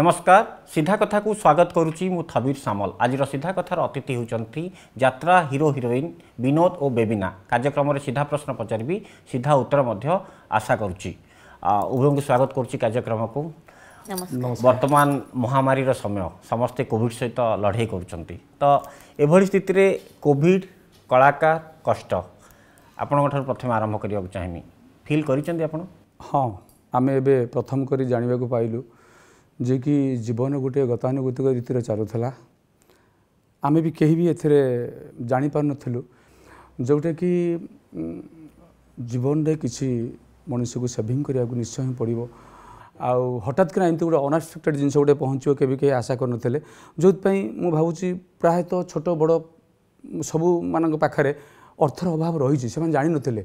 নমস্কার সিধা কথা কু স্বাগত করুচি মু থবির সামল আজির সিধা কথার অতিথি হচ্ছেন যাত্রা হিরো হিরোইন বিনোদ ও বেবিনা কার্যক্রমের সিধা প্রশ্ন পচারি সিধা উত্তর মধ্য আশা করুচি উভয়ঙ্কু স্বাগত করুচি কার্যক্রমকু বর্তমান মহামারীর সময় সমস্তে কোভিড সহিত লড়াই করছেন তো এভাবে স্থিতিরে কোভিড কলাকার কষ্ট আপনার প্রথমে আরম্ভ করা চাহিমি ফিল করছেন আপনার হ্যাঁ আমি এবে প্রথম করে জাঁয়া পাইলু ଯିଏକି ଜୀବନ ଗୋଟିଏ ଗତାନୁଗତିକ ରୀତିରେ ଚାଲୁଥିଲା ଆମେ ବି କେହି ବି ଏଥିରେ ଜାଣିପାରୁନଥିଲୁ ଯେଉଁଟାକି ଜୀବନରେ କିଛି ମଣିଷକୁ ସେଭିଂ କରିବାକୁ ନିଶ୍ଚୟ ହିଁ ପଡ଼ିବ ଆଉ ହଠାତ୍ କିନା ଏମିତି ଗୋଟେ ଅନଏକ୍ସପେକ୍ଟେଡ଼୍ ଜିନିଷ ଗୋଟେ ପହଞ୍ଚିବ କେବେ କେହି ଆଶା କରିନଥିଲେ ଯେଉଁଥିପାଇଁ ମୁଁ ଭାବୁଛି ପ୍ରାୟତଃ ଛୋଟ ବଡ଼ ସବୁମାନଙ୍କ ପାଖରେ ଅର୍ଥର ଅଭାବ ରହିଛି ସେମାନେ ଜାଣିନଥିଲେ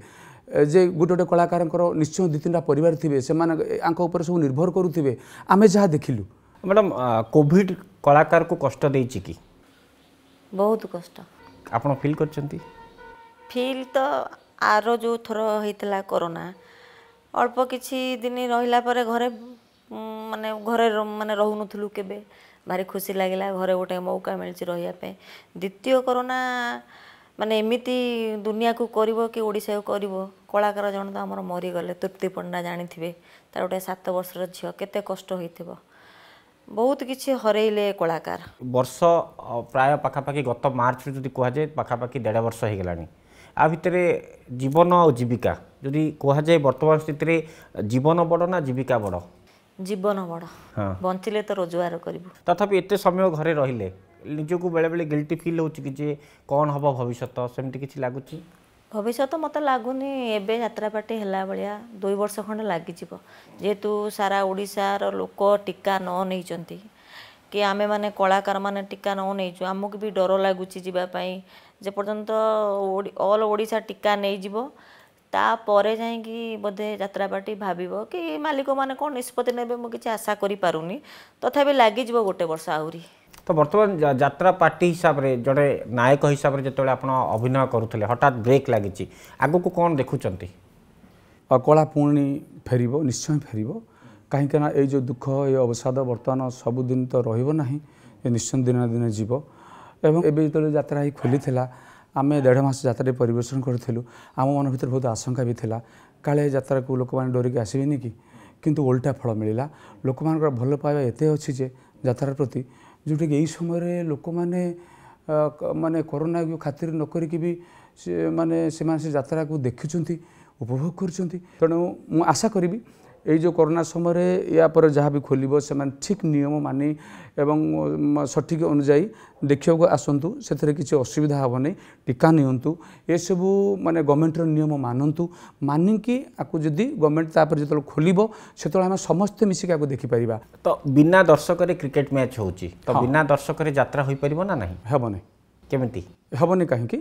যে গোটে গোটে কলাকারঙ্কর নিশ্চয় দুই তিনটা পরিবার থিবে সেমানে আঙ্ক উপরে সব নির্ভর করুথিবে আমি যাহা দেখিলু ম্যাডাম কোভিড কলাকারকু কষ্ট দেইছি কি বহুত কষ্ট ଆପଣ ଫିଲ୍ କରିଛନ୍ତି ଫିଲ୍ ତ ଆର ଯେଉଁ ଥର ହେଇଥିଲା କରୋନା ଅଳ୍ପ କିଛି ଦିନ ରହିଲା ପରେ ଘରେ ମାନେ ଘରେ ମାନେ ରହୁନଥିଲୁ କେବେ ଭାରି ଖୁସି ଲାଗିଲା ଘରେ ଗୋଟେ ମୌକା ମିଳିଛି ରହିବା ପାଇଁ ଦ୍ୱିତୀୟ କରୋନା ମାନେ ଏମିତି ଦୁନିଆକୁ କରିବ କି ଓଡ଼ିଶାକୁ କରିବ କଳାକାର ଜଣେ ତ ଆମର ମରିଗଲେ ତୃପ୍ତି ପଣ୍ଡା ଜାଣିଥିବେ ତା'ର ଗୋଟେ ସାତ ବର୍ଷର ଝିଅ କେତେ କଷ୍ଟ ହୋଇଥିବ ବହୁତ କିଛି ହରେଇଲେ କଳାକାର ବର୍ଷ ପ୍ରାୟ ପାଖାପାଖି ଗତ ମାର୍ଚ୍ଚରେ ଯଦି କୁହାଯାଏ ପାଖାପାଖି ଦେଢ଼ ବର୍ଷ ହୋଇଗଲାଣି ଆ ଭିତରେ ଜୀବନ ଆଉ ଜୀବିକା ଯଦି କୁହାଯାଏ ବର୍ତ୍ତମାନ ସ୍ଥିତିରେ ଜୀବନ ବଡ଼ ନା ଜୀବିକା ବଡ଼ ଜୀବନ ବଡ଼ ବଞ୍ଚିଲେ ତ ରୋଜଗାର କରିବୁ ତଥାପି ଏତେ ସମୟ ଘରେ ରହିଲେ ନିଜକୁ ବେଳେବେଳେ ଗିଲ୍ଟି ଫିଲ୍ ହେଉଛି କି ଯେ କ'ଣ ହେବ ଭବିଷ୍ୟତ ସେମିତି କିଛି ଲାଗୁଛି ভবিষ্যত মতো লাগুনি এবে যাত্রাপাটি হেলা ভাইয়া দুই বর্ষ খণ্ডে লাগিযোগ যেহেতু সারা ওড়শার লোক টিকা ন নেইছেন কি আমি মানে কলাকার মানে টিকা ন নেইছু আমি বি ডর লাগুছি যাওয়াই যে পর্যন্ত অল ওড়শা টিকা নেইযিব তাপরে যাইকি বোধে যাত্রাপাটি ভাবিব কি মালিক মানে কোন নিষ্পতি নেবে মু কিছু আশা করি পারুনি তথাপি লাগিযোগ গোটে বর্ষ আহরি তো বর্তমান যাত্রা পার্টি হিসাবে জনে নায়ক হিসাবে যেত আপনার অভিনয় করুলে হঠাৎ ব্রেক লাগিছে আগুকু কম দেখুম কলা পুনি ফেরব নিশ্চয় ফেরব কিনা এই যে দুঃখ এই অবসাদ বর্তমান সবুদিন তো রহব না নিশ্চয় দিন দিন যাব এবং এবে যেত যাত্রা হয়ে খোলি আমি দেড় মাস যাত্রাটি পরিবেশন করলু আমার ভিতরে বহু আশঙ্কা বি লা কালে যাত্রা লোক মানে ডরিকি আসবে নি কিন্তু ওল্টা ফল মিলা লোক ভালো পাওয়া এতে অছি যে যাত্রার প্রতি ଯେଉଁଟାକି ଏହି ସମୟରେ ଲୋକମାନେ ମାନେ କରୋନାକୁ ଖାତିରେ ନ କରିକି ବି ସେ ମାନେ ସେମାନେ ସେ ଯାତ୍ରାକୁ ଦେଖୁଛନ୍ତି ଉପଭୋଗ କରୁଛନ୍ତି ତେଣୁ ମୁଁ ଆଶା କରିବି এই যে করোনা সময়ে ইয়াপরে যা বি খোলব সে ঠিক নিয়ম মানি এবং সঠিক অনুযায়ী দেখা আসন্তু সে কিছু অসুবিধা হব না টিকা নিয়ন্তু এসবু মানে গভর্নমেন্টর নিয়ম মানন্তু মানিকি আকু যদি গভর্নমেন্ট তাপরে যেত খোলব সেত আমি সমস্তে মিশিকি আকু দেখিপার তো বিনা দর্শকরে ক্রিকেট ম্যাচ হচ্ছে তো বিনা দর্শকরে যাত্রা হয়ে পার না না হবনি হব না কী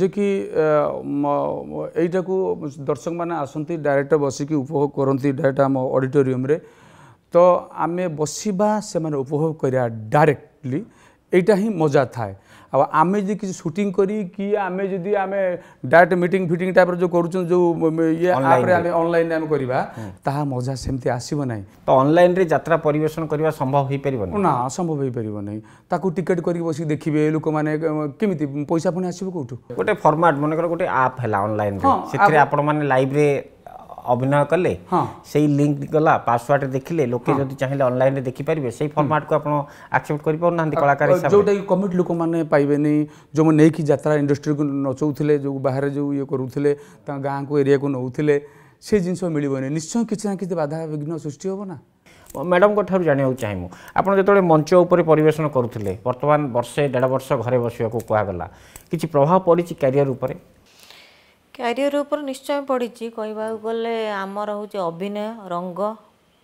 ଯେ କି ଏଇଟାକୁ ଦର୍ଶକମାନେ ଆସନ୍ତି ଡାଇରେକ୍ଟ ବସିକି ଉପଭୋଗ କରନ୍ତି ଡାଇରେକ୍ଟ ଆମ ଅଡ଼ିଟୋରିୟମରେ ତ ଆମେ ବସିବା ସେମାନେ ଉପଭୋଗ କରିବା ଡାଇରେକ୍ଟଲି ଏଇଟା ହିଁ ମଜା ଥାଏ আমি যদি কিছু শুটিং করি কি আমি যদি আমি ডাইরেক্ট মিটিং ফিটিং টাইপর যে করছেন যে ইয়ে আপরে আমি অনলাইন আমি করিবা তাহা মজা সেমতি আসিব নাই তো অনলাইন রে যাত্রা পরিবেশন করিবা সম্ভব হই পারিব না না সম্ভব হই পারিব নাই তাকু টিকেট করি বসি দেখিবে লোক মানে কেমিতি পয়সা পুনি আসিব কোটু গোটে ফরম্যাট মনে করো গোটে আপ হেলা অনলাইন রে সেতরে আপন মানে লাইভ রে অভিনয় কলে সেই লিঙ্ক গলা পাসওয়ার্ড দেখলে লোকে যদি চাইলে অনলাইনে দেখিপারে সেই ফর্মাটকু আপনার আকসেপ্ট করে পাও না কলাকার যেটা কমিট লোক মানে পাইবে যে নেই যাত্রা ইন্ডস্ট্রি নচাউলে যে বাহারে যে ইয়ে করুলে তা গাঁকু এরিয়া নৌলে সেই জিনিস মিলবনি নিশ্চয় কিছু না কিছু বাধা বিঘ্ন সৃষ্টি হব না ମ୍ୟାଡ଼ାମଙ୍କ ଠାରୁ ଜାଣିବାକୁ ଚାହିଁବୁ ଆପଣ ଯେତେବେଳେ ମଞ୍ଚ ଉପରେ ପରିବେଷଣ କରୁଥିଲେ ବର୍ତ୍ତମାନ ବର୍ଷେ ଦେଢ଼ ବର୍ଷ ଘରେ ବସିବାକୁ କୁହାଗଲା କିଛି ପ୍ରଭାବ ପଡ଼ିଛି କ୍ୟାରିୟର ଉପରେ କ୍ୟାରିଅର ଉପରେ ନିଶ୍ଚୟ ପଡ଼ିଛି କହିବାକୁ ଗଲେ ଆମର ହେଉଛି ଅଭିନୟ ରଙ୍ଗ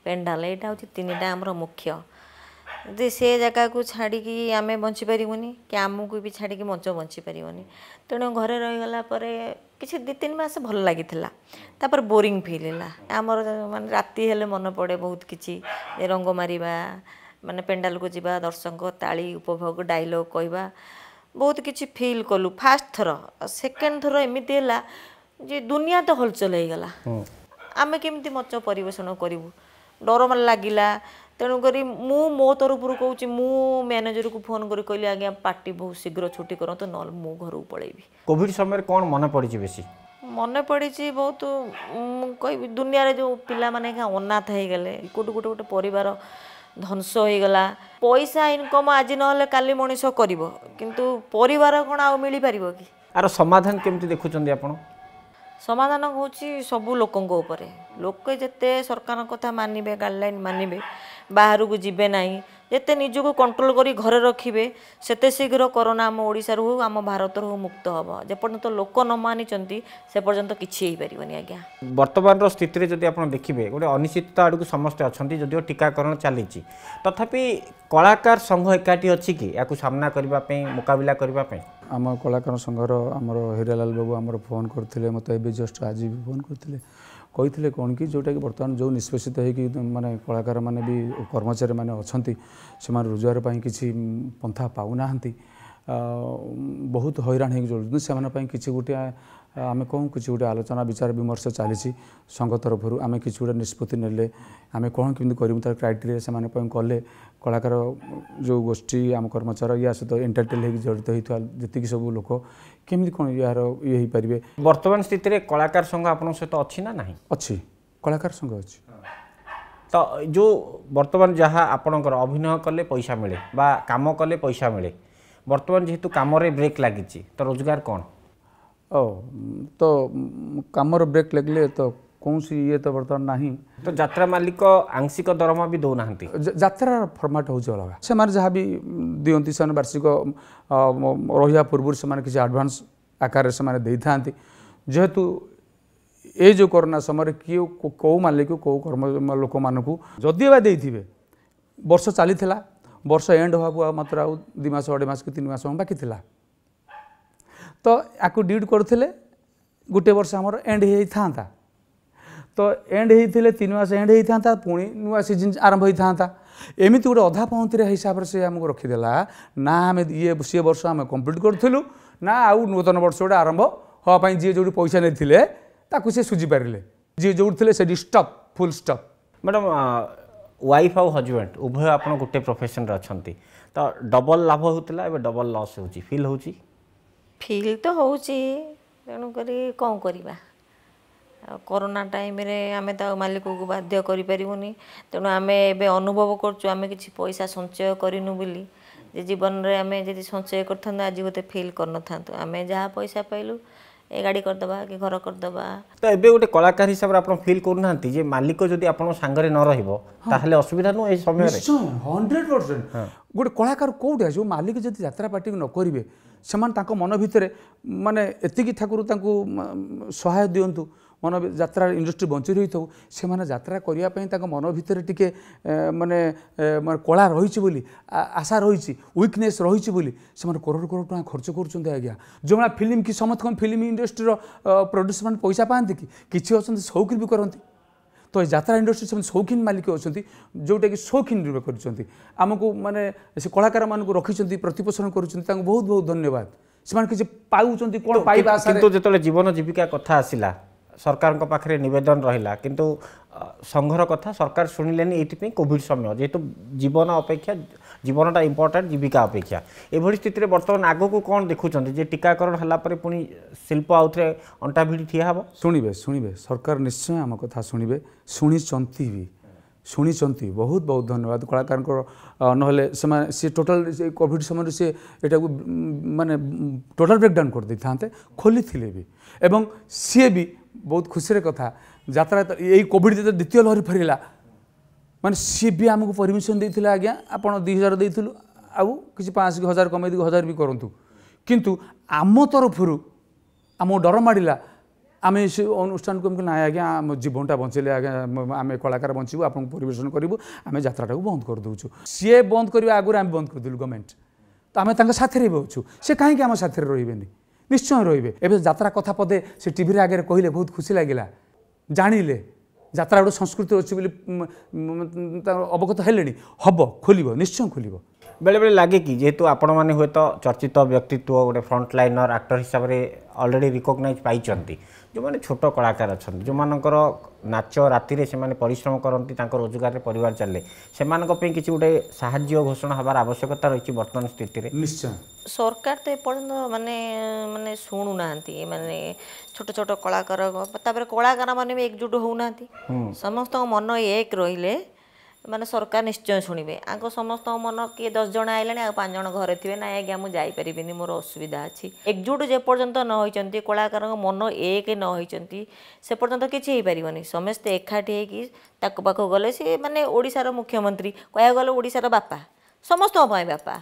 ପେଣ୍ଡାଲ ଏଇଟା ହେଉଛି ତିନିଟା ଆମର ମୁଖ୍ୟ ଯଦି ସେ ଜାଗାକୁ ଛାଡ଼ିକି ଆମେ ବଞ୍ଚିପାରିବୁନି କି ଆମକୁ ବି ଛାଡ଼ିକି ମଞ୍ଚ ବଞ୍ଚିପାରିବୁନି ତେଣୁ ଘରେ ରହିଗଲା ପରେ କିଛି ଦୁଇ ତିନି ମାସ ଭଲ ଲାଗିଥିଲା ତାପରେ ବୋରିଂ ଫିଲ୍ ହେଲା ଆମର ମାନେ ରାତି ହେଲେ ମନେ ପଡ଼େ ବହୁତ କିଛି ରଙ୍ଗ ମାରିବା ମାନେ ପେଣ୍ଡାଲକୁ ଯିବା ଦର୍ଶକ ତାଳି ଉପଭୋଗ ଡାଇଲଗ୍ କହିବା ବହୁତ କିଛି ଫିଲ୍ କଲୁ ଫାଷ୍ଟ ଥର ସେକେଣ୍ଡ ଥର ଏମିତି ହେଲା ଯେ ଦୁନିଆ ତ ହଲଚଲ ହେଇଗଲା ଆମେ କେମିତି ମଚ ପରିବେଷଣ କରିବୁ ଡର ଲାଗିଲା ତେଣୁକରି ମୁଁ ମୋ ତରଫରୁ କହୁଛି ମୁଁ ମ୍ୟାନେଜରକୁ ଫୋନ୍ କରି କହିଲି ଆଜ୍ଞା ପାର୍ଟି ବହୁତ ଶୀଘ୍ର ଛୁଟି କରନ୍ତୁ ନହେଲେ ମୁଁ ଘରକୁ ପଳେଇବି କୋଭିଡ଼ ସମୟରେ କ'ଣ ମନେ ପଡ଼ିଛି ବେଶୀ ମନେ ପଡ଼ିଛି ବହୁତ ମୁଁ କହିବି ଦୁନିଆରେ ଯେଉଁ ପିଲାମାନେ ଅନାଥ ହେଇଗଲେ ଗୋଟେ ଗୋଟେ ଗୋଟେ ପରିବାର ଧ୍ୱଂସ ହେଇଗଲା ପଇସା ଇନକମ୍ ଆଜି ନହେଲେ କାଲି ମଣିଷ କରିବ କିନ୍ତୁ ପରିବାର କ'ଣ ଆଉ ମିଳିପାରିବ କି ଆର ସମାଧାନ କେମିତି ଦେଖୁଛନ୍ତି ଆପଣ ସମାଧାନ ହେଉଛି ସବୁ ଲୋକଙ୍କ ଉପରେ ଲୋକେ ଯେତେ ସରକାରଙ୍କ କଥା ମାନିବେ ଗାଇଡ଼ଲାଇନ୍ ମାନିବେ ବାହାରକୁ ଯିବେ ନାହିଁ ଯେତେ ନିଜକୁ କଣ୍ଟ୍ରୋଲ କରି ଘରେ ରଖିବେ ସେତେ ଶୀଘ୍ର କରୋନା ଆମ ଓଡ଼ିଶାରୁ ହଉ ଆମ ଭାରତରୁ ହଉ ମୁକ୍ତ ହେବ ଯେପର୍ଯ୍ୟନ୍ତ ଲୋକ ନ ମାନିଛନ୍ତି ସେ ପର୍ଯ୍ୟନ୍ତ କିଛି ହେଇପାରିବନି ଆଜ୍ଞା ବର୍ତ୍ତମାନର ସ୍ଥିତିରେ ଯଦି ଆପଣ ଦେଖିବେ ଗୋଟେ ଅନିଶ୍ଚିତତା ଆଡ଼କୁ ସମସ୍ତେ ଅଛନ୍ତି ଯଦିଓ ଟୀକାକରଣ ଚାଲିଛି ତଥାପି କଳାକାର ସଂଘ ଏକାଠି ଅଛି କି ଏହାକୁ ସାମ୍ନା କରିବା ପାଇଁ ମୁକାବିଲା କରିବା ପାଇଁ ଆମ କଳାକାର ସଂଘର ଆମର ହୀରାଲାଲ ବାବୁ ଆମର ଫୋନ୍ କରିଥିଲେ ମୋତେ ଏବେ ଜଷ୍ଟ ଆଜି ବି ଫୋନ୍ କରିଥିଲେ କହିଥିଲେ କ'ଣ କି ଯେଉଁଟାକି ବର୍ତ୍ତମାନ ଯେଉଁ ନିଷ୍ପେଷିତ ହୋଇକି ମାନେ କଳାକାରମାନେ ବି କର୍ମଚାରୀମାନେ ଅଛନ୍ତି ସେମାନେ ରୋଜଗାର ପାଇଁ କିଛି ପନ୍ଥା ପାଉନାହାନ୍ତି ବହୁତ ହଇରାଣ ହୋଇକି ଚଳୁଛନ୍ତି ସେମାନଙ୍କ ପାଇଁ କିଛି ଗୋଟିଏ ଆମେ କ'ଣ କିଛି ଗୋଟେ ଆଲୋଚନା ବିଚାର ବିମର୍ଶ ଚାଲିଛି ସଂଘ ତରଫରୁ ଆମେ କିଛି ଗୋଟେ ନିଷ୍ପତ୍ତି ନେଲେ ଆମେ କ'ଣ କେମିତି କରିବୁ ତା'ର କ୍ରାଇଟେରିଆ ସେମାନେ ପାଇଁ କଲେ କଳାକାର ଯେଉଁ ଗୋଷ୍ଠୀ ଆମ କର୍ମଚାରୀ ୟା ସହିତ ଏଣ୍ଟରଟେନ୍ ହେଇକି ଜଡ଼ିତ ହେଇଥିବା ଯେତିକି ସବୁ ଲୋକ କେମିତି କ'ଣ ଏହାର ଇଏ ହେଇପାରିବେ ବର୍ତ୍ତମାନ ସ୍ଥିତିରେ କଳାକାର ସଂଘ ଆପଣଙ୍କ ସହିତ ଅଛି ନା ନାହିଁ ଅଛି କଳାକାର ସଂଘ ଅଛି ତ ଯେଉଁ ବର୍ତ୍ତମାନ ଯାହା ଆପଣଙ୍କର ଅଭିନୟ କଲେ ପଇସା ମିଳେ ବା କାମ କଲେ ପଇସା ମିଳେ ବର୍ତ୍ତମାନ ଯେହେତୁ କାମରେ ବ୍ରେକ୍ ଲାଗିଛି ତ ରୋଜଗାର କ'ଣ ओ तो कमर ब्रेक लगले तो कौन सी ये तो बर्तमान ना तो जत्रा मालिक आंशिक दरमा भी दौना जत्रार फर्माट हूँ अलग से जहाँ भी दिंती से वार्षिक रहा पूर्व से किसी आडभांस आकार जेहेतु ये जो करोना समय किए कौ मालिक कौ कर्म लोक मानक जदि बा दे वर्ष चली वर्ष एंड हाँ मात्र आउ दुमास अढ़े मस कि तीन मस बाकी ତ ୟାକୁ ଡ୍ୟୁଟି କରୁଥିଲେ ଗୋଟେ ବର୍ଷ ଆମର ଏଣ୍ଡ ହେଇଯାଇଥାନ୍ତା ତ ଏଣ୍ଡ ହେଇଥିଲେ ତିନି ମାସ ଏଣ୍ଡ ହେଇଥାନ୍ତା ପୁଣି ନୂଆ ସିଜିନ୍ ଆରମ୍ଭ ହେଇଥାନ୍ତା ଏମିତି ଗୋଟେ ଅଧା ପହଞ୍ଚିରେ ହିସାବରେ ସେ ଆମକୁ ରଖିଦେଲା ନା ଆମେ ଇଏ ସିଏ ବର୍ଷ ଆମେ କମ୍ପ୍ଲିଟ୍ କରୁଥିଲୁ ନା ଆଉ ନୂତନ ବର୍ଷ ଗୋଟେ ଆରମ୍ଭ ହେବା ପାଇଁ ଯିଏ ଯେଉଁଠି ପଇସା ନେଇଥିଲେ ତାକୁ ସେ ସୁଝିପାରିଲେ ଯିଏ ଯେଉଁଠି ଥିଲେ ସେଠି stop full stop madam wife ଆଉ ହଜବେଣ୍ଡ ଉଭୟ ଆପଣ ଗୋଟେ ପ୍ରଫେସନ୍ରେ ଅଛନ୍ତି ତ ଡବଲ୍ ଲାଭ ହେଉଥିଲା ଏବେ ଡବଲ୍ ଲସ୍ ହେଉଛି ଫିଲ୍ ହେଉଛି ଫିଲ୍ ତ ହେଉଛି ତେଣୁକରି କ'ଣ କରିବା ଆଉ କରୋନା ଟାଇମ୍ରେ ଆମେ ତ ଆଉ ମାଲିକକୁ ବାଧ୍ୟ କରିପାରିବୁନି ତେଣୁ ଆମେ ଏବେ ଅନୁଭବ କରୁଛୁ ଆମେ କିଛି ପଇସା ସଞ୍ଚୟ କରିନୁ ବୋଲି ଯେ ଜୀବନରେ ଆମେ ଯଦି ସଞ୍ଚୟ କରିଥାନ୍ତୁ ଆଜି ବୋଧେ ଫିଲ୍ କରିନଥାନ୍ତୁ ଆମେ ଯାହା ପଇସା ପାଇଲୁ ଏ ଗାଡ଼ି କରିଦେବା କି ଘର କରିଦେବା ତ ଏବେ ଗୋଟେ କଳାକାର ହିସାବରେ ଆପଣ ଫିଲ୍ କରୁନାହାନ୍ତି ଯେ ମାଲିକ ଯଦି ଆପଣଙ୍କ ସାଙ୍ଗରେ ନ ରହିବ ତାହେଲେ ଅସୁବିଧା ନୁହଁ ଏଇ ସମୟରେ ହଣ୍ଡ୍ରେଡ଼ ପରସେଣ୍ଟ ଗୋଟେ କଳାକାର କେଉଁଠି ଆସିବ ମାଲିକ ଯଦି ଯାତ୍ରା ପାର୍ଟିକୁ ନ କରିବେ ସେମାନେ ତାଙ୍କ ମନ ଭିତରେ ମାନେ ଏତିକି ଠାକୁର ତାଙ୍କୁ ସହାୟ ଦିଅନ୍ତୁ ମନ ଯାତ୍ରା ଇଣ୍ଡଷ୍ଟ୍ରି ବଞ୍ଚି ରହିଥାଉ ସେମାନେ ଯାତ୍ରା କରିବା ପାଇଁ ତାଙ୍କ ମନ ଭିତରେ ଟିକେ ମାନେ କଳା ରହିଛି ବୋଲି ଆଶା ରହିଛି ୱିକନେସ୍ ରହିଛି ବୋଲି ସେମାନେ କୋରଡ଼ କୋରଡ଼ ଟଙ୍କା ଖର୍ଚ୍ଚ କରୁଛନ୍ତି ଆଜ୍ଞା ଯେଉଁଭଳିଆ ଫିଲ୍ମ କି ସମସ୍ତଙ୍କ ଫିଲ୍ମ ଇଣ୍ଡଷ୍ଟ୍ରିର ପ୍ରଡ୍ୟୁସରମାନେ ପଇସା ପାଆନ୍ତି କି କିଛି ଅଛନ୍ତି ସଉକିରି ବି କରନ୍ତି ତ ଏ ଯାତ୍ରା ଇଣ୍ଡଷ୍ଟ୍ରି ସେମାନେ ସୌଖିନ ମାଲିକ ଅଛନ୍ତି ଯେଉଁଟାକି ସୌଖିନ ରୂପେ କରିଛନ୍ତି ଆମକୁ ମାନେ ସେ କଳାକାରମାନଙ୍କୁ ରଖିଛନ୍ତି ପ୍ରତିପୋଷଣ କରୁଛନ୍ତି ତାଙ୍କୁ ବହୁତ ବହୁତ ଧନ୍ୟବାଦ ସେମାନେ କିଛି ପାଉଛନ୍ତି କ'ଣ ପାଇବା କିନ୍ତୁ ଯେତେବେଳେ ଜୀବନ ଜୀବିକା କଥା ଆସିଲା ସରକାରଙ୍କ ପାଖରେ ନିବେଦନ ରହିଲା କିନ୍ତୁ ସଂଘର କଥା ସରକାର ଶୁଣିଲେନି ଏଇଥିପାଇଁ କୋଭିଡ଼ ସମୟ ଯେହେତୁ ଜୀବନ ଅପେକ୍ଷା ଜୀବନଟା ଇମ୍ପୋର୍ଟାଣ୍ଟ ଜୀବିକା ଅପେକ୍ଷା ଏଭଳି ସ୍ଥିତିରେ ବର୍ତ୍ତମାନ ଆଗକୁ କ'ଣ ଦେଖୁଛନ୍ତି ଯେ ଟିକାକରଣ ହେଲା ପରେ ପୁଣି ଶିଳ୍ପ ଆଉଥରେ ଅଣ୍ଟା ଭିଡ଼ି ଠିଆ ହେବ ଶୁଣିବେ ଶୁଣିବେ ସରକାର ନିଶ୍ଚୟ ଆମ କଥା ଶୁଣିବେ ଶୁଣିଛନ୍ତି ବି ଶୁଣିଛନ୍ତି ବହୁତ ବହୁତ ଧନ୍ୟବାଦ କଳାକାରଙ୍କର ନହେଲେ ସେମାନେ ସେ ଟୋଟାଲ କୋଭିଡ଼ ସମୟରେ ସେ ଏଟାକୁ ମାନେ ଟୋଟାଲ ବ୍ରେକଡାଉନ୍ କରିଦେଇଥାନ୍ତେ ଖୋଲିଥିଲେ ବି ଏବଂ ସିଏ ବି ବହୁତ ଖୁସିର କଥା ଯାତ୍ରା ଏଇ କୋଭିଡ଼ ଯେତେବେଳେ ଦ୍ୱିତୀୟ ଲହରୀ ଫେରିଲା ମାନେ ସିଏ ବି ଆମକୁ ପରମିସନ୍ ଦେଇଥିଲା ଆଜ୍ଞା ଆପଣ ଦୁଇ ହଜାର ଦେଇଥିଲୁ ଆଉ କିଛି ପାଞ୍ଚ ହଜାର କମେଇ ଦେଇକି ହଜାର ବି କରନ୍ତୁ କିନ୍ତୁ ଆମ ତରଫରୁ ଆମକୁ ଡର ମାଡ଼ିଲା ଆମେ ସେ ଅନୁଷ୍ଠାନକୁ ଏମିତି ନାହିଁ ଆଜ୍ଞା ଆମ ଜୀବନଟା ବଞ୍ଚେଇଲେ ଆଜ୍ଞା ଆମେ କଳାକାର ବଞ୍ଚିବୁ ଆପଣଙ୍କୁ ପରିବେଷଣ କରିବୁ ଆମେ ଯାତ୍ରାଟାକୁ ବନ୍ଦ କରିଦେଉଛୁ ସିଏ ବନ୍ଦ କରିବା ଆଗରୁ ଆମେ ବନ୍ଦ କରିଦେଲୁ ଗଭର୍ଣ୍ଣମେଣ୍ଟ ତ ଆମେ ତାଙ୍କ ସାଥିରେ ବି ଅଛୁ ସେ କାହିଁକି ଆମ ସାଥିରେ ରହିବେନି ନିଶ୍ଚୟ ରହିବେ ଏବେ ଯାତ୍ରା କଥା ପଦେ ସେ ଟିଭିରେ ଆଗରେ କହିଲେ ବହୁତ ଖୁସି ଲାଗିଲା ଜାଣିଲେ ଯାତ୍ରା ଗୋଟେ ସଂସ୍କୃତି ଅଛି ବୋଲି ତାଙ୍କର ଅବଗତ ହେଲେଣି ହେବ ଖୋଲିବ ନିଶ୍ଚୟ ଖୋଲିବ বেড়ে লাগে কি যেহেতু আপনার হুয়েত চর্চিত ব্যক্তিত্ব গোটে ফ্রন্ট লাইনর আক্টর হিসাবে অলরেডি রিকগনাইজ পাই যে ছোট কলাকার অনেক যেমনকর নাচ রাতে সে পরিশ্রম করতে তাঁর রোজগারে পরিবার চলে সে কিছু গোটে সাহায্য ঘোষণা হবার আবশ্যকতা রয়েছে বর্তমান স্থিতি নিশ্চয় সরকার তো এপর্যন্ত মানে মানে শুণু না মানে ছোট ছোট কলাকার তাপরে কলাকার মানে একজুট হো না সমস্ত মন এক রহলে ମାନେ ସରକାର ନିଶ୍ଚୟ ଶୁଣିବେ ଆଗ ସମସ୍ତଙ୍କ ମନ କିଏ ଦଶ ଜଣ ଆଇଲାଣି ଆଉ ପାଞ୍ଚ ଜଣ ଘରେ ଥିବେ ନା ଆଜ୍ଞା ମୁଁ ଯାଇପାରିବିନି ମୋର ଅସୁବିଧା ଅଛି ଏକଜୁଟ ଯେପର୍ଯ୍ୟନ୍ତ ନ ହୋଇଛନ୍ତି କଳାକାରଙ୍କ ମନ ଏକ ନ ହୋଇଛନ୍ତି ସେ ପର୍ଯ୍ୟନ୍ତ କିଛି ହେଇପାରିବନି ସମସ୍ତେ ଏକାଠି ହେଇକି ତାଙ୍କ ପାଖକୁ ଗଲେ ସେ ମାନେ ଓଡ଼ିଶାର ମୁଖ୍ୟମନ୍ତ୍ରୀ କହିବାକୁ ଗଲେ ଓଡ଼ିଶାର ବାପା ସମସ୍ତଙ୍କ ପାଇଁ ବାପା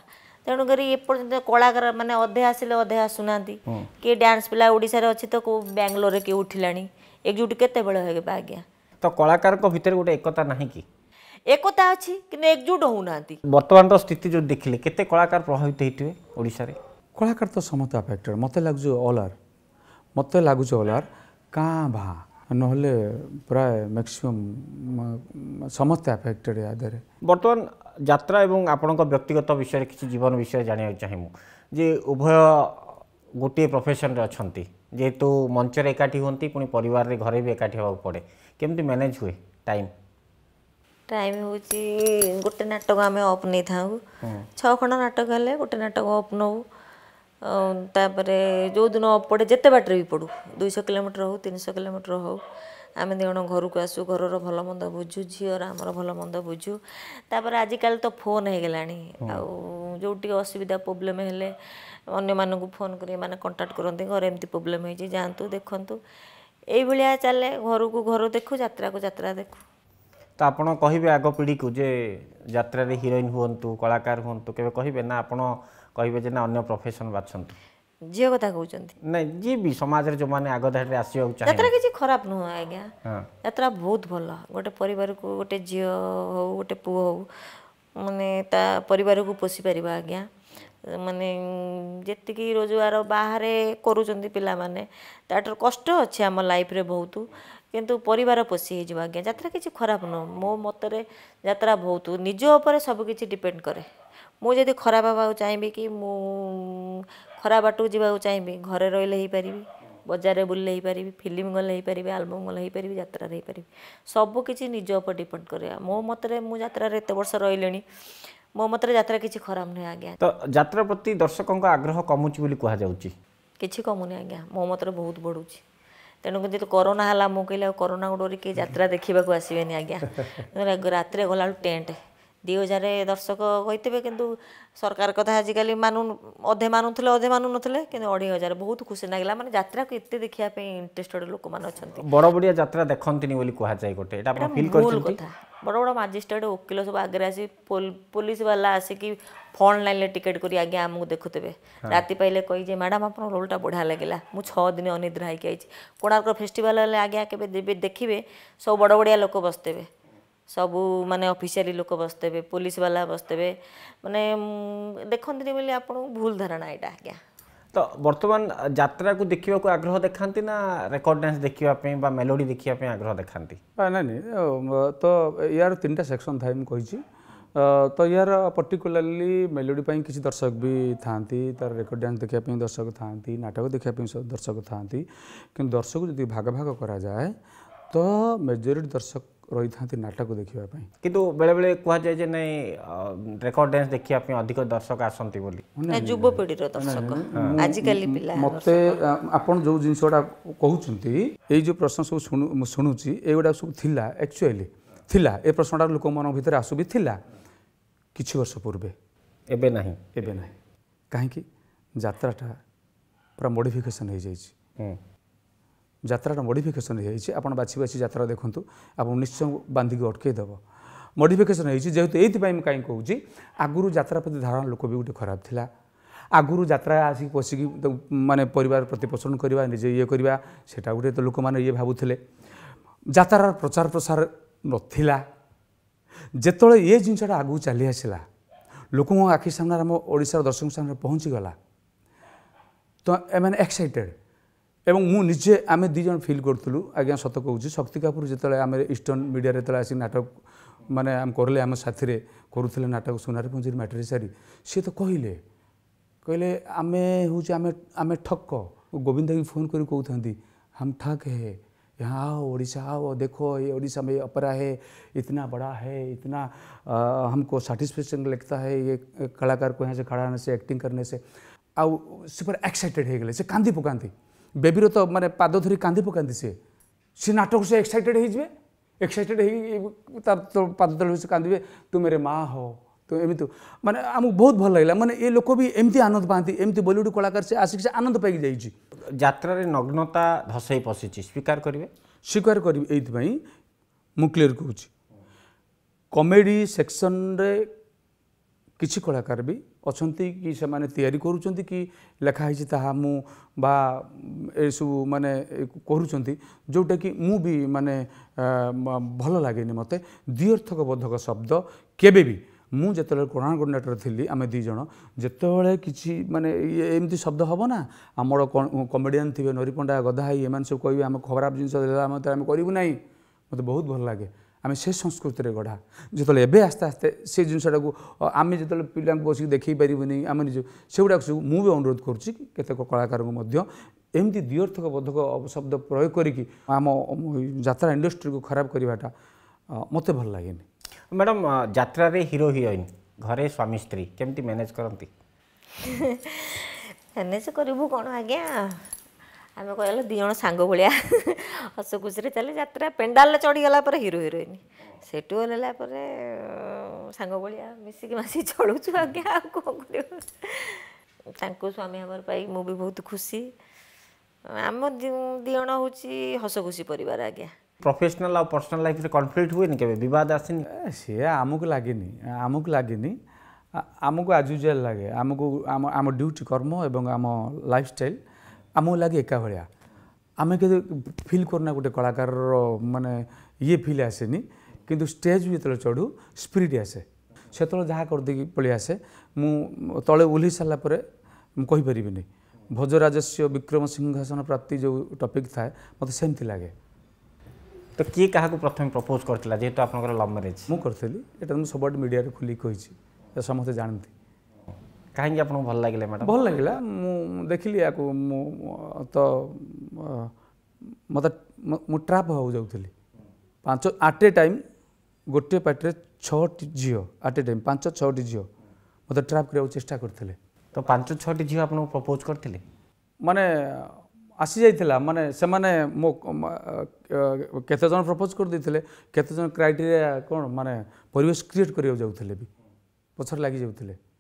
ତେଣୁକରି ଏପର୍ଯ୍ୟନ୍ତ କଳାକାର ମାନେ ଅଧେ ଆସିଲେ ଅଧେ ଆସୁନାହାନ୍ତି କିଏ ଡ୍ୟାନ୍ସ ପିଲା ଓଡ଼ିଶାରେ ଅଛି ତ କେଉଁ ବାଙ୍ଗାଲୋରରେ କିଏ ଉଠିଲାଣି ଏକଜୁଟ କେତେବେଳେ ହେବା ଆଜ୍ଞା ତ କଳାକାରଙ୍କ ଭିତରେ ଗୋଟେ ଏକତା ନାହିଁ କି একতা আছে কিন্তু একজুট হউনাহান্তি বর্তমানর স্থিতি যে দেখিলে কেতে কলাকার প্রভাবিত হইতিবে ওড়িশারে কলাকার তো সমতে আফেক্টেড মতে লাগুছে অল আর মতে লাগুছে অল আর কাঁ ভা নহলে প্রায় ম্যাক্সিমম সমস্তে আফেক্টেড ইয়া দেহে বর্তমান যাত্রা এবং আপনার ব্যক্তিগত বিষয়ে কিছু জীবন বিষয়ে জাঁয়া চাহিমু যে উভয় গোটিয়ে প্রফেসনরে অনেক যেহেতু মঞ্চরে একাঠি হুম পুঁ পরিবার ঘরে বি একাঠি হওয়া পড়ে কেমি ম্যানেজ হুয়ে টাইম टाइम हूँ गोटे नाटक आम अफ नहीं था छंड नाटक है गोटे नाटक अफ नौ तापर जो दिन अफ पड़े जिते बाटर भी पड़ू दुई कोमीटर हूँ तीन शौ कोमीटर हो आम दिन घर को आसू घर भलमंद बुझू झीर आम भलमंद बुझू तापर काल तो फोन हो गला जो असुविधा प्रोब्लेम है अन्य मान को फोन कर कंटाक्ट करते घर एम प्रोब्लेम हो जातु देखु यही चले घर को घर देखू जात्रा देखू ତ ଆପଣ କହିବେ ଆଗ ପିଢ଼ିକୁ ଯେ ଯାତ୍ରାରେ ହିରୋଇନ୍ ହୁଅନ୍ତୁ କଳାକାର ହୁଅନ୍ତୁ କେବେ କହିବେ ନା ଆପଣ କହିବେ ଯେ ନା ଅନ୍ୟ ପ୍ରଫେସନ୍ ବାଛନ୍ତୁ ଝିଅ କଥା କହୁଛନ୍ତି ନାଇଁ ଯିଏ ବି ସମାଜରେ ଯେଉଁମାନେ ଆଗ ଧାଡ଼ିରେ ଆସିବାକୁ ଚାହେଁ ଯାତ୍ରା କିଛି ଖରାପ ନୁହଁ ଆଜ୍ଞା ଯାତ୍ରା ବହୁତ ଭଲ ଗୋଟେ ପରିବାରକୁ ଗୋଟେ ଝିଅ ହଉ ଗୋଟେ ପୁଅ ହଉ ମାନେ ତା ପରିବାରକୁ ପୋଷିପାରିବା ଆଜ୍ଞା ମାନେ ଯେତିକି ରୋଜଗାର ବାହାରେ କରୁଛନ୍ତି ପିଲାମାନେ ତାଠାରୁ କଷ୍ଟ ଅଛି ଆମ ଲାଇଫ୍ରେ ବହୁତ କିନ୍ତୁ ପରିବାର ପୋଷି ହେଇଯିବ ଆଜ୍ଞା ଯାତ୍ରା କିଛି ଖରାପ ନୁହଁ ମୋ ମତରେ ଯାତ୍ରା ବହୁତ ନିଜ ଉପରେ ସବୁକିଛି ଡିପେଣ୍ଡ କରେ ମୁଁ ଯଦି ଖରାପ ହେବାକୁ ଚାହିଁବି କି ମୁଁ ଖରାପ ବାଟକୁ ଯିବାକୁ ଚାହିଁବି ଘରେ ରହିଲେ ହେଇପାରିବି ବଜାରରେ ବୁଲିଲେ ହେଇପାରିବି ଫିଲ୍ମ ଗଲେ ହେଇପାରିବି ଆଲବମ୍ ଗଲେ ହେଇପାରିବି ଯାତ୍ରାରେ ହେଇପାରିବି ସବୁକିଛି ନିଜ ଉପରେ ଡିପେଣ୍ଡ କରେ ମୋ ମତରେ ମୁଁ ଯାତ୍ରାରେ ଏତେ ବର୍ଷ ରହିଲିଣି ମୋ ମତରେ ଯାତ୍ରା କିଛି ଖରାପ ନୁହେଁ ଆଜ୍ଞା ତ ଯାତ୍ରା ପ୍ରତି ଦର୍ଶକଙ୍କ ଆଗ୍ରହ କମୁଛି ବୋଲି କୁହାଯାଉଛି କିଛି କମୁନି ଆଜ୍ଞା ମୋ ମତରେ ବହୁତ ବଢ଼ୁଛି ତେଣୁ କିନ୍ତୁ କରୋନା ହେଲା ମୁଁ କହିଲି ଆଉ କରୋନାକୁ ଡରି କେହି ଯାତ୍ରା ଦେଖିବାକୁ ଆସିବେନି ଆଜ୍ଞା ରାତିରେ ଗଲାବେଳକୁ ଟେଣ୍ଟ ଦୁଇ ହଜାର ଦର୍ଶକ କହିଥିବେ କିନ୍ତୁ ସରକାର କଥା ଆଜିକାଲି ମାନୁ ଅଧେ ମାନୁଥିଲେ ଅଧେ ମାନୁନଥିଲେ କିନ୍ତୁ ଅଢ଼େଇ ହଜାର ବହୁତ ଖୁସି ଲାଗିଲା ମାନେ ଯାତ୍ରାକୁ ଏତେ ଦେଖିବା ପାଇଁ ଇଣ୍ଟରେଷ୍ଟେଡ୍ ଲୋକମାନେ ଅଛନ୍ତି ବଡ଼ ବଡ଼ିଆ ଯାତ୍ରା ଦେଖନ୍ତିନି ବୋଲି କୁହାଯାଏ ଗୋଟେ ଏଇଟା ଆପଣ ଫିଲ୍ କରିଛନ୍ତି ବଡ଼ ବଡ଼ ମାଜିଷ୍ଟ୍ରେଟ୍ ଓକିଲ ସବୁ ଆଗରେ ଆସି ପୋଲିସ ବାଲା ଆସିକି ଫଣ୍ଡ ଲାଇନ୍ରେ ଟିକେଟ୍ କରି ଆଜ୍ଞା ଆମକୁ ଦେଖୁଥିବେ ରାତି ପାଇଲେ କହିଛି ମ୍ୟାଡ଼ାମ୍ ଆପଣଙ୍କ ରୋଲ୍ଟା ବଢ଼ିଆ ଲାଗିଲା ମୁଁ ଛଅ ଦିନ ଅନିଦ୍ରା ହେଇକି ଆଇଛି କୋଣାର୍କ ଫେଷ୍ଟିଭାଲ୍ ହେଲେ ଆଜ୍ଞା କେବେ ଦେଖିବେ ସବୁ ବଡ଼ ବଡ଼ିଆ ଲୋକ ବସିଥିବେ सब मान अफिसी लोक बसते पुलिस बाला बसदे मानने देखती बोली आप भूल धारणा यहाँ आज्ञा तो बर्तमान जित्रा को देखा आग्रह देखा ना रेकर्ड डांस देखापी मेलोडी देखापी आग्रह देखा ना नहीं तो यार तीन टा सेक्शन था मुझे तो यार पर्टिकुलरली मेलोडी किसी दर्शक भी था तार रेकर्ड डांस देखा दर्शक था नाटक देखा दर्शक था कि दर्शक जब भाग भाग कराए तो मेजोरीटी दर्शक ରହିଥାନ୍ତି ନାଟକ ଦେଖିବା ପାଇଁ କିନ୍ତୁ ବେଳେବେଳେ କୁହାଯାଏ ଯେ ନାଇଁ ରେକର୍ଡ ଡ୍ୟାନ୍ସ ଦେଖିବା ପାଇଁ ଅଧିକ ଦର୍ଶକ ଆସନ୍ତି ବୋଲି ଯୁବପିଢ଼ିର ଦର୍ଶକ ଆଜିକାଲି ପିଲା ମୋତେ ଆପଣ ଯେଉଁ ଜିନିଷଟା କହୁଛନ୍ତି ଏଇ ଯେଉଁ ପ୍ରଶ୍ନ ସବୁ ଶୁଣୁ ମୁଁ ଶୁଣୁଛି ଏଇଗୁଡ଼ା ସବୁ ଥିଲା ଆକ୍ଚୁଆଲି ଥିଲା ଏ ପ୍ରଶ୍ନଟା ଲୋକମାନଙ୍କ ଭିତରେ ଆସୁ ବି ଥିଲା କିଛି ବର୍ଷ ପୂର୍ବେ ଏବେ ନାହିଁ ଏବେ ନାହିଁ କାହିଁକି ଯାତ୍ରାଟା ପୁରା ମୋଡ଼ିଫିକେସନ୍ ହେଇଯାଇଛି ଯାତ୍ରାର ମଡ଼ିଫିକେସନ୍ ହୋଇଯାଇଛି ଆପଣ ବାଛି ବାଛି ଯାତ୍ରା ଦେଖନ୍ତୁ ଆପଣ ନିଶ୍ଚୟ ବାନ୍ଧିକି ଅଟକାଇଦେବ ମଡ଼ିଫିକେସନ୍ ହୋଇଛି ଯେହେତୁ ଏଇଥିପାଇଁ ମୁଁ କାହିଁକି କହୁଛି ଆଗରୁ ଯାତ୍ରା ପ୍ରତି ଧାରଣା ଲୋକ ବି ଗୋଟେ ଖରାପ ଥିଲା ଆଗରୁ ଯାତ୍ରା ଆସିକି ବସିକି ମାନେ ପରିବାର ପ୍ରତିପୋଷଣ କରିବା ନିଜେ ଇଏ କରିବା ସେଇଟା ଗୋଟେ ତ ଲୋକମାନେ ଇଏ ଭାବୁଥିଲେ ଯାତ୍ରାର ପ୍ରଚାର ପ୍ରସାର ନଥିଲା ଯେତେବେଳେ ଏ ଜିନିଷଟା ଆଗକୁ ଚାଲି ଆସିଲା ଲୋକଙ୍କ ଆଖି ସାମ୍ନାରେ ଆମ ଓଡ଼ିଶାର ଦର୍ଶକ ସାମ୍ନାରେ ପହଞ୍ଚିଗଲା ତ ଏମାନେ ଏକ୍ସାଇଟେଡ଼୍ এবং মু নিজে আমি দুইজন ফিল করুলু আজ্ঞা সত কুচি শক্তি কাপুর যেত আমি ইষ্টর্ন মিডিয়া যেত আসি নাটক মানে আমি করলে আমার সাথে করুলে নাটক সোনারে পুঞ্জির ম্যাটেরি সারি সি তো কহিলে কহিলে আমি হচ্ছে আমি আমি ঠক গোবিন্দ কি ফোন করে কৌ থাকে হাম ঠক হে यहाँ आओ उड़ीसा आओ देखो ये उड़ीसा में अपरा है इतना बड़ा है इतना आ, हमको साटिस्फेक्शन लगता है ये कलाकार को यहाँ से खड़ा होने से एक्टिंग करने से आउ सुपर एक्साइटेड हो गए से कांदी पकांदी বেবির তো মানে পাদ ধরি কাঁদি পকাতে সে সে নাটক সে এক্সাইটেড হয়ে যাবে এক্সাইটেড হয়ে তার তো পাদ তলে সে কাঁদিবে তুমি রে মা হ তো এমিত মানে আমি বহু ভাল লাগিলা মানে এ লোক বি এমতি আনন্দ পাঁতি এমতি বলিউড কলাকার সে আসি সে আনন্দ পাইকি যাই যাত্রার নগ্নতা ধসাই পশিছি স্বীকার করবে স্বীকার করবি এইপাই মু ক্লিয়ার কৌছি কমেডি সেকশনরে কিছু কলাকার বি ଅଛନ୍ତି କି ସେମାନେ ତିଆରି କରୁଛନ୍ତି କି ଲେଖା ହେଇଛି ତାହା ମୁଁ ବା ଏସବୁ ମାନେ କରୁଛନ୍ତି ଯେଉଁଟାକି ମୁଁ ବି ମାନେ ଭଲ ଲାଗେନି ମୋତେ ଦ୍ୱିଅର୍ଥକବୋଧକ ଶବ୍ଦ କେବେ ବି ମୁଁ ଯେତେବେଳେ କୋଣାର୍କ କୋଡ଼ିନେଟର ଥିଲି ଆମେ ଦୁଇ ଜଣ ଯେତେବେଳେ କିଛି ମାନେ ଇଏ ଏମିତି ଶବ୍ଦ ହେବ ନା ଆମର କମେଡ଼ିଆନ୍ ଥିବେ ନରିପଣ୍ଡା ପଣ୍ଡା ଗଦା ଭାଇ ଏମାନେ ସବୁ କହିବେ ଆମେ ଖରାପ ଜିନିଷ ଦେଲା ଆମେ ଆମେ କରିବୁ ନାହିଁ ମୋତେ ବହୁତ ଭଲ ଲାଗେ আমি ସେ ସଂସ୍କୃତିରେ ଗଢ଼ା ଯେତେବେଳେ ଏବେ ଆସ୍ତେ ଆସ୍ତେ ସେ ଜିନିଷଟାକୁ ଆମେ ଯେତେବେଳେ ପିଲାଙ୍କୁ ବସିକି ଦେଖାଇ ପାରିବୁନି ଆମ ନିଜ ସେଗୁଡ଼ାକ ସବୁ ମୁଁ ବି ଅନୁରୋଧ କରୁଛି କେତେକ କଳାକାରଙ୍କୁ ମଧ୍ୟ ଏମିତି ଦ୍ୱିଅର୍ଥକ ବୋଧକ ଶବ୍ଦ ପ୍ରୟୋଗ କରିକି ଆମ ଯାତ୍ରା ଇଣ୍ଡଷ୍ଟ୍ରିକୁ ଖରାପ କରିବାଟା ମୋତେ ଭଲ ଲାଗେନି ମ୍ୟାଡ଼ାମ୍ ଯାତ୍ରାରେ ହିରୋ ହିରୋଇନ୍ ଘରେ ସ୍ୱାମୀ ସ୍ତ୍ରୀ କେମିତି ମ୍ୟାନେଜ୍ କରନ୍ତି ମ୍ୟାନେଜ୍ କରିବୁ କ'ଣ ଆଜ୍ଞା आमे आम कहाँ दुईजना हस खुसी चाहिँ जात्रा पेन्डाल् चढिगलाप हिरो हिरोइन सेटु नला सागभरिया मिसिक मासिक चलुछु अब कि त स्वमी भवन पा बहुत खुसी आम दुईजना हस खुसी पर्ञा प्रफेसनाल आउँ पर्सनाल लिएन केही विवाद आसेन समुक लागे आम ड्युटी कर्म एवं लल ଆମକୁ ଲାଗେ ଏକା ଭଳିଆ ଆମେ କେବେ ଫିଲ୍ କରୁନା ଗୋଟେ କଳାକାରର ମାନେ ଇଏ ଫିଲ୍ ଆସେନି କିନ୍ତୁ ଷ୍ଟେଜ୍ ଯେତେବେଳେ ଚଢ଼ୁ ସ୍ପିରିଟ୍ ଆସେ ସେତେବେଳେ ଯାହା କରିଦେଇକି ପଳେଇ ଆସେ ମୁଁ ତଳେ ଓହ୍ଲେଇ ସାରିଲା ପରେ ମୁଁ କହିପାରିବିନି ଭୋଜରାଜସ୍ୟ ବିକ୍ରମ ସିଂହାସନ ପ୍ରାପ୍ତି ଯେଉଁ ଟପିକ୍ ଥାଏ ମୋତେ ସେମିତି ଲାଗେ ତ କିଏ କାହାକୁ ପ୍ରଥମେ ପ୍ରପୋଜ୍ କରିଥିଲା ଯେହେତୁ ଆପଣଙ୍କର ଲଭ୍ ମ୍ୟାରେଜ୍ ମୁଁ କରିଥିଲି ଏଇଟା ମୁଁ ସବୁଆଡ଼େ ମିଡ଼ିଆରେ ଖୋଲିକି କହିଛି ସମସ୍ତେ ଜାଣନ୍ତି କାହିଁକି ଆପଣଙ୍କୁ ଭଲ ଲାଗିଲା ମ୍ୟାଡ଼ାମ୍ ଭଲ ଲାଗିଲା ମୁଁ ଦେଖିଲି ୟାକୁ ମୁଁ ତ ମୋତେ ମୁଁ ଟ୍ରାପ୍ ହେବାକୁ ଯାଉଥିଲି ପାଞ୍ଚ ଆଟ୍ ଏ ଟାଇମ୍ ଗୋଟିଏ ପାର୍ଟିରେ ଛଅଟି ଝିଅ ଆଟ୍ ଏ ଟାଇମ୍ ପାଞ୍ଚ ଛଅଟି ଝିଅ ମୋତେ ଟ୍ରାପ୍ କରିବାକୁ ଚେଷ୍ଟା କରିଥିଲେ ତ ପାଞ୍ଚ ଛଅଟି ଝିଅ ଆପଣଙ୍କୁ ପ୍ରପୋଜ୍ କରିଥିଲେ ମାନେ ଆସିଯାଇଥିଲା ମାନେ ସେମାନେ ମୋ କେତେଜଣ ପ୍ରପୋଜ୍ କରିଦେଇଥିଲେ କେତେଜଣ କ୍ରାଇଟେରିଆ କ'ଣ ମାନେ ପରିବେଶ କ୍ରିଏଟ୍ କରିବାକୁ ଯାଉଥିଲେ ବି ପଛରେ ଲାଗିଯାଉଥିଲେ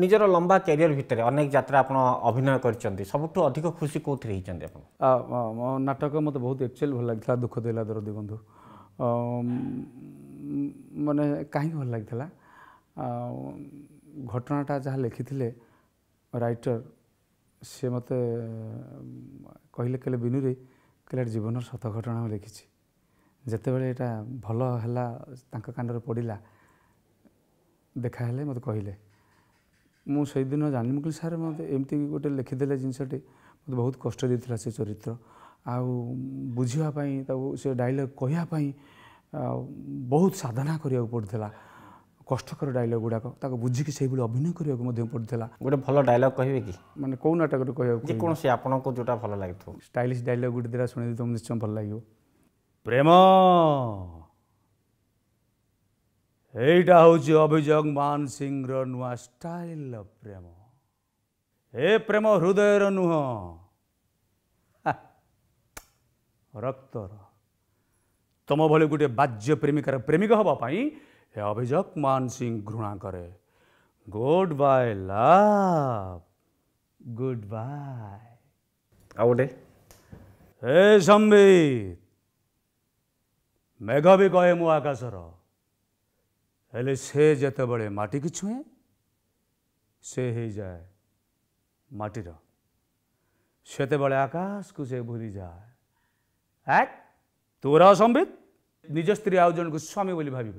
ନିଜର ଲମ୍ବା କ୍ୟାରିୟର ଭିତରେ ଅନେକ ଯାତ୍ରା ଆପଣ ଅଭିନୟ କରିଛନ୍ତି ସବୁଠୁ ଅଧିକ ଖୁସି କେଉଁଥିରେ ହେଇଛନ୍ତି ଆପଣ ମୋ ନାଟକ ମୋତେ ବହୁତ ଏକ୍ଚୁଆଲି ଭଲ ଲାଗିଥିଲା ଦୁଃଖ ଦେଲା ଦରଦୀ ବନ୍ଧୁ ମାନେ କାହିଁକି ଭଲ ଲାଗିଥିଲା ଘଟଣାଟା ଯାହା ଲେଖିଥିଲେ ରାଇଟର ସିଏ ମୋତେ କହିଲେ କହିଲେ ବିନୁରେ କହିଲେ ଏଇଟା ଜୀବନର ସତ ଘଟଣା ମୁଁ ଲେଖିଛି ଯେତେବେଳେ ଏଇଟା ଭଲ ହେଲା ତାଙ୍କ କାନରେ ପଡ଼ିଲା ଦେଖା ହେଲେ ମୋତେ କହିଲେ म सही दिन जानिकर्थे गोटे गए लेखिदिए जिनिसटे बहुत कष्ट से चरित्र आउँदो बुझ्नुप डाइलग कै बहुत साधना पढ्ला कष्टकर डाइलग गुडाक बुझिक सहीभरि अभिनय गरेको पढ्ला गएर डाइलग केकि मटक भाग स्टाइल डाइलग गुडिद्वारा तुम निश्चय भन्नु प्रेम ଏଇଟା ହେଉଛି ଅଭିଯୋଗ ମାନ ସିଂର ନୂଆ ଷ୍ଟାଇଲ ପ୍ରେମ ଏ ପ୍ରେମ ହୃଦୟର ନୁହଁ ରକ୍ତର ତୁମ ଭଳି ଗୋଟିଏ ବାଜ୍ୟ ପ୍ରେମିକାର ପ୍ରେମିକ ହେବା ପାଇଁ ଏ ଅଭିଯୋଗ ମାନ ସିଂ ଘୃଣା କରେ ଗୁଡ୍ ବାଏ ଲାଭ ଗୁଡ୍ ବାଏ ଆଉ ଗୋଟେ ହେ ସମ୍ବିତ ମେଘ ବି କହେ ମୁଁ ଆକାଶର ହେଲେ ସେ ଯେତେବେଳେ ମାଟିକି ଛୁଏଁ ସେ ହେଇଯାଏ ମାଟିର ସେତେବେଳେ ଆକାଶକୁ ସେ ଭୁଲିଯାଏ এক ତୋର ଅସମ୍ବିତ ନିଜ ସ୍ତ୍ରୀ ଆଉ ଜଣକୁ ସ୍ୱାମୀ ବୋଲି ଭାବିବ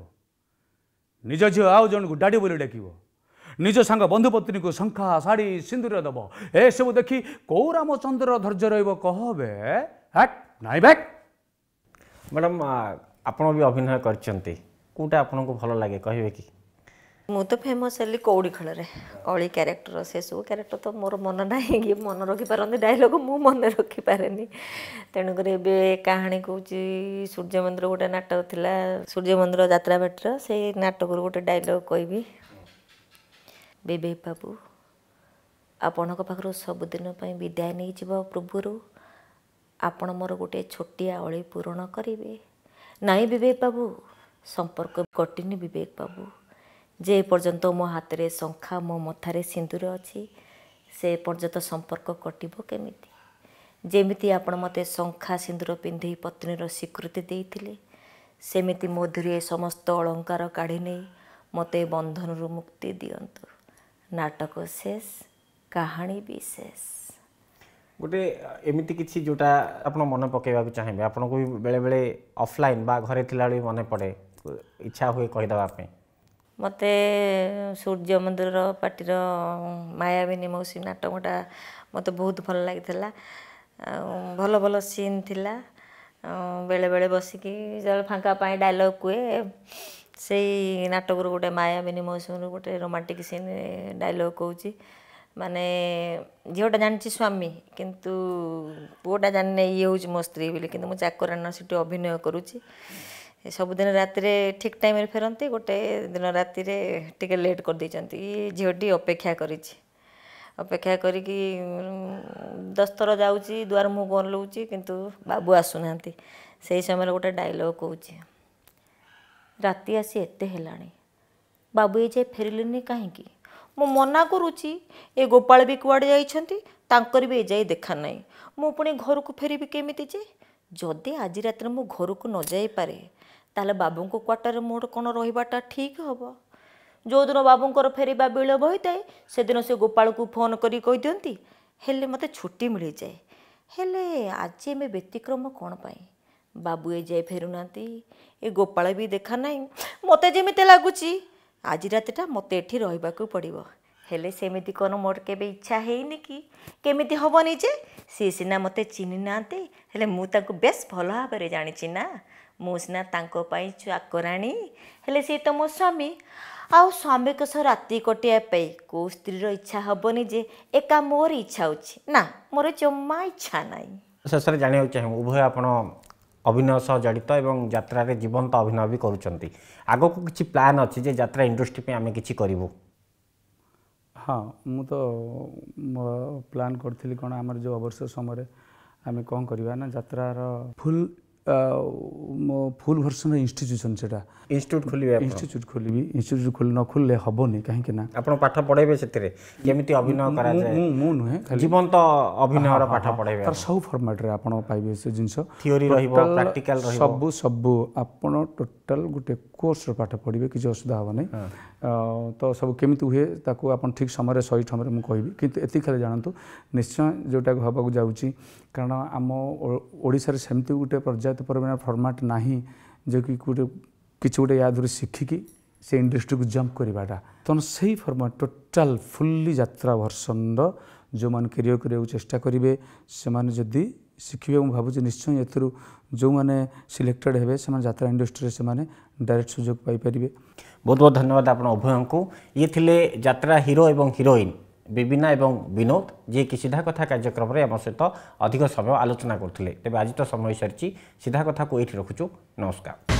ନିଜ ଝିଅ ଆଉ ଜଣକୁ ଡାଡ଼ି ବୋଲି ଡାକିବ ନିଜ ସାଙ୍ଗ ବନ୍ଧୁପତ୍ନୀକୁ ଶଙ୍ଖା ଶାଢ଼ୀ ସିନ୍ଦୁର ଦେବ ଏସବୁ ଦେଖି କେଉଁ ରାମଚନ୍ଦ୍ରର ଧୈର୍ଯ୍ୟ ରହିବ କହବେ ନାଇଁ ବ୍ୟାକ୍ ମ୍ୟାଡ଼ାମ୍ ଆପଣ ବି ଅଭିନୟ କରିଛନ୍ତି କେଉଁଟା ଆପଣଙ୍କୁ ଭଲ ଲାଗେ କହିବେ କି ମୁଁ ତ ଫେମସ୍ ହେଲି କଉଡ଼ି ଖେଳରେ କଳି କ୍ୟାରେକ୍ଟର ସେସବୁ କ୍ୟାରେକ୍ଟର ତ ମୋର ମନେ ନାହିଁ କି ମନେ ରଖିପାରନ୍ତି ଡାଇଲଗ୍ ମୁଁ ମନେ ରଖିପାରେନି ତେଣୁକରି ଏବେ କାହାଣୀ କହୁଛି ସୂର୍ଯ୍ୟମନ୍ଦିର ଗୋଟେ ନାଟକ ଥିଲା ସୂର୍ଯ୍ୟମନ୍ଦିର ଯାତ୍ରା ବାଟର ସେଇ ନାଟକରୁ ଗୋଟେ ଡାଇଲଗ୍ କହିବି ବେବେ ବାବୁ ଆପଣଙ୍କ ପାଖରୁ ସବୁଦିନ ପାଇଁ ବିଦାୟ ନେଇଯିବ ପୂର୍ବରୁ ଆପଣ ମୋର ଗୋଟିଏ ଛୋଟିଆ ଅଳି ପୂରଣ କରିବେ ନାଇଁ ବିବେକ ବାବୁ ସମ୍ପର୍କ କଟିନି ବିବେକ ବାବୁ ଯେ ପର୍ଯ୍ୟନ୍ତ ମୋ ହାତରେ ଶଙ୍ଖା ମୋ ମଥାରେ ସିନ୍ଦୁର ଅଛି ସେ ପର୍ଯ୍ୟନ୍ତ ସମ୍ପର୍କ କଟିବ କେମିତି ଯେମିତି ଆପଣ ମୋତେ ଶଙ୍ଖା ସିନ୍ଦୁର ପିନ୍ଧି ପତ୍ନୀର ସ୍ୱୀକୃତି ଦେଇଥିଲେ ସେମିତି ମୋ ଦେହରେ ସମସ୍ତ ଅଳଙ୍କାର କାଢ଼ି ନେଇ ମୋତେ ବନ୍ଧନରୁ ମୁକ୍ତି ଦିଅନ୍ତୁ ନାଟକ ଶେଷ କାହାଣୀ ବି ଶେଷ ଗୋଟେ ଏମିତି କିଛି ଯେଉଁଟା ଆପଣ ମନେ ପକାଇବାକୁ ଚାହିଁବେ ଆପଣଙ୍କୁ ବି ବେଳେବେଳେ ଅଫ୍ଲାଇନ୍ ବା ଘରେ ଥିଲାବେଳେ ବି ମନେ ପଡ଼େ ଇଚ୍ଛା ହୁଏ କହିଦେବା ପାଇଁ ମୋତେ ସୂର୍ଯ୍ୟ ମନ୍ଦିରର ପାର୍ଟିର ମାୟାବିନୀ ମୌସୁମୀ ନାଟକଟା ମୋତେ ବହୁତ ଭଲ ଲାଗିଥିଲା ଆଉ ଭଲ ଭଲ ସିନ୍ ଥିଲା ବେଳେବେଳେ ବସିକି ଯେତେବେଳେ ଫାଙ୍କା ପାଇଁ ଡାଇଲଗ୍ କୁହେ ସେଇ ନାଟକରୁ ଗୋଟେ ମାୟାବିନୀ ମୌସୁମୀରୁ ଗୋଟେ ରୋମାଣ୍ଟିକ୍ ସିନ୍ ଡାଇଲଗ୍ କହୁଛି ମାନେ ଝିଅଟା ଜାଣିଛି ସ୍ୱାମୀ କିନ୍ତୁ ପୁଅଟା ଜାଣିନେ ଇଏ ହେଉଛି ମୋ ସ୍ତ୍ରୀ ବୋଲି କିନ୍ତୁ ମୁଁ ଚାକରାନ ସେଠି ଅଭିନୟ କରୁଛି ସବୁଦିନ ରାତିରେ ଠିକ୍ ଟାଇମ୍ରେ ଫେରନ୍ତି ଗୋଟେ ଦିନ ରାତିରେ ଟିକେ ଲେଟ୍ କରିଦେଇଛନ୍ତି ଝିଅଟି ଅପେକ୍ଷା କରିଛି ଅପେକ୍ଷା କରିକି ଦଶ ଯାଉଛି ଦୁଆର ମୁହଁକୁ ଅନଲଉଛି କିନ୍ତୁ ବାବୁ ଆସୁନାହାନ୍ତି ସେଇ ସମୟରେ ଗୋଟେ ଡାଇଲଗ୍ କହୁଛି ରାତି ଆସି ଏତେ ହେଲାଣି ବାବୁ ଏ ଯାଏ ଫେରିଲେନି କାହିଁକି ମୁଁ ମନା କରୁଛି ଏ ଗୋପାଳ ବି କୁଆଡ଼େ ଯାଇଛନ୍ତି ତାଙ୍କର ବି ଏ ଯାଇ ଦେଖା ନାହିଁ ମୁଁ ପୁଣି ଘରକୁ ଫେରିବି କେମିତି ଯେ ଯଦି ଆଜି ରାତିରେ ମୁଁ ଘରକୁ ନ ଯାଇପାରେ ତାହେଲେ ବାବୁଙ୍କ କ୍ୱାର୍ଟରରେ ମୋର କ'ଣ ରହିବାଟା ଠିକ୍ ହେବ ଯେଉଁଦିନ ବାବୁଙ୍କର ଫେରିବା ବିଳମ୍ବ ହୋଇଥାଏ ସେଦିନ ସେ ଗୋପାଳକୁ ଫୋନ୍ କରି କହିଦିଅନ୍ତି ହେଲେ ମୋତେ ଛୁଟି ମିଳିଯାଏ ହେଲେ ଆଜି ଆମେ ବ୍ୟତିକ୍ରମ କ'ଣ ପାଇଁ ବାବୁ ଏ ଯାଏ ଫେରୁନାହାନ୍ତି ଏ ଗୋପାଳ ବି ଦେଖା ନାହିଁ ମୋତେ ଯେମିତି ଲାଗୁଛି ଆଜି ରାତିଟା ମୋତେ ଏଠି ରହିବାକୁ ପଡ଼ିବ ହେଲେ ସେମିତି କ'ଣ ମୋର କେବେ ଇଚ୍ଛା ହେଇନି କି କେମିତି ହେବନି ଯେ ସିଏ ସିନା ମୋତେ ଚିହ୍ନି ନାହାନ୍ତି ହେଲେ ମୁଁ ତାଙ୍କୁ ବେଶ୍ ଭଲ ଭାବରେ ଜାଣିଛି ନା ମୁଁ ସିନା ତାଙ୍କ ପାଇଁ ଚାକରାଣୀ ହେଲେ ସିଏ ତ ମୋ ସ୍ୱାମୀ ଆଉ ସ୍ୱାମୀଙ୍କ ସହ ରାତି କଟିବା ପାଇଁ କେଉଁ ସ୍ତ୍ରୀର ଇଚ୍ଛା ହେବନି ଯେ ଏକା ମୋର ଇଚ୍ଛା ହେଉଛି ନା ମୋର ଜମା ଇଚ୍ଛା ନାହିଁ ଶେଷରେ ଜାଣିବାକୁ ଚାହେଁ ଉଭୟ ଆପଣ ଅଭିନୟ ସହ ଜଡ଼ିତ ଏବଂ ଯାତ୍ରାରେ ଜୀବନ୍ତ ଅଭିନୟ ବି କରୁଛନ୍ତି ଆଗକୁ କିଛି ପ୍ଲାନ୍ ଅଛି ଯେ ଯାତ୍ରା ଇଣ୍ଡଷ୍ଟ୍ରି ପାଇଁ ଆମେ କିଛି କରିବୁ ହଁ ମୁଁ ତ ମୋ ପ୍ଲାନ୍ କରିଥିଲି କ'ଣ ଆମର ଯେଉଁ ଅବସର ସମୟରେ ଆମେ କ'ଣ କରିବା ନା ଯାତ୍ରାର ଫୁଲ୍ ଫୁଲ୍ ଭର୍ସନ୍ ଇନଷ୍ଟିଚ୍ୟୁସନ୍ ସେଇଟା ଇନଷ୍ଟିଚ୍ୟୁଟ୍ ଖୋଲିବେ ଇନଷ୍ଟିଚ୍ୟୁଟ୍ ଖୋଲିବି ଇନଷ୍ଟିଚ୍ୟୁଟ୍ ଖୋଲି ନ ଖୋଲିଲେ ହେବନି କାହିଁକି ନା ଆପଣ ପାଠ ପଢ଼ାଇବେ ସେଥିରେ କେମିତି ଅଭିନୟ କରାଯାଏ ମୁଁ ନୁହେଁ ଜୀବନ୍ତ ଅଭିନୟର ପାଠ ପଢ଼ାଇବେ ତାର ସବୁ ଫର୍ମାଟ୍ରେ ଆପଣ ପାଇବେ ସେ ଜିନିଷ ଥିଓରି ରହିବ ପ୍ରାକ୍ଟିକାଲ ରହିବ ସବୁ ସବୁ ଆପଣ ଟୋଟାଲ ଗୋଟେ କୋର୍ସର ପାଠ ପଢ଼ିବେ କିଛି ଅସୁବିଧା ହେବ ନାହିଁ ତ ସବୁ କେମିତି ହୁଏ ତାକୁ ଆପଣ ଠିକ୍ ସମୟରେ ସହି ସମୟରେ ମୁଁ କହିବି କିନ୍ତୁ ଏତିକି ଖାଲି ଜାଣନ୍ତୁ ନିଶ୍ଚୟ ଯେଉଁଟାକୁ ହେବାକୁ ଯାଉଛି କାରଣ ଆମ ଓଡ଼ିଶାରେ ସେମିତି ଗୋଟେ ପର୍ଯ୍ୟାୟ ଏତେ ପରିମାଣର ଫର୍ମାଟ୍ ନାହିଁ ଯେ କି ଗୋଟେ କିଛି ଗୋଟେ ୟା ଦେହରୁ ଶିଖିକି ସେ ଇଣ୍ଡଷ୍ଟ୍ରିକୁ ଜମ୍ପ କରିବାଟା ତେଣୁ ସେଇ ଫର୍ମାଟ୍ ଟୋଟାଲ୍ ଫୁଲ୍ଲି ଯାତ୍ରା ଭର୍ସନର ଯେଉଁମାନେ କ୍ୟାରିୟର୍ କରିବାକୁ ଚେଷ୍ଟା କରିବେ ସେମାନେ ଯଦି ଶିଖିବେ ମୁଁ ଭାବୁଛି ନିଶ୍ଚୟ ଏଥିରୁ ଯେଉଁମାନେ ସିଲେକ୍ଟେଡ୍ ହେବେ ସେମାନେ ଯାତ୍ରା ଇଣ୍ଡଷ୍ଟ୍ରିରେ ସେମାନେ ଡାଇରେକ୍ଟ ସୁଯୋଗ ପାଇପାରିବେ ବହୁତ ବହୁତ ଧନ୍ୟବାଦ ଆପଣ ଉଭୟଙ୍କୁ ଇଏ ଥିଲେ ଯାତ୍ରା ହିରୋ ଏବଂ ହିରୋଇନ୍ ବିବିନା ଏବଂ ବିନୋଦ ଯିଏ କି ସିଧା କଥା କାର୍ଯ୍ୟକ୍ରମରେ ଆମ ସହିତ ଅଧିକ ସମୟ ଆଲୋଚନା କରୁଥିଲେ ତେବେ ଆଜି ତ ସମୟ ସରିଛି ସିଧା କଥାକୁ ଏଇଠି ରଖୁଛୁ ନମସ୍କାର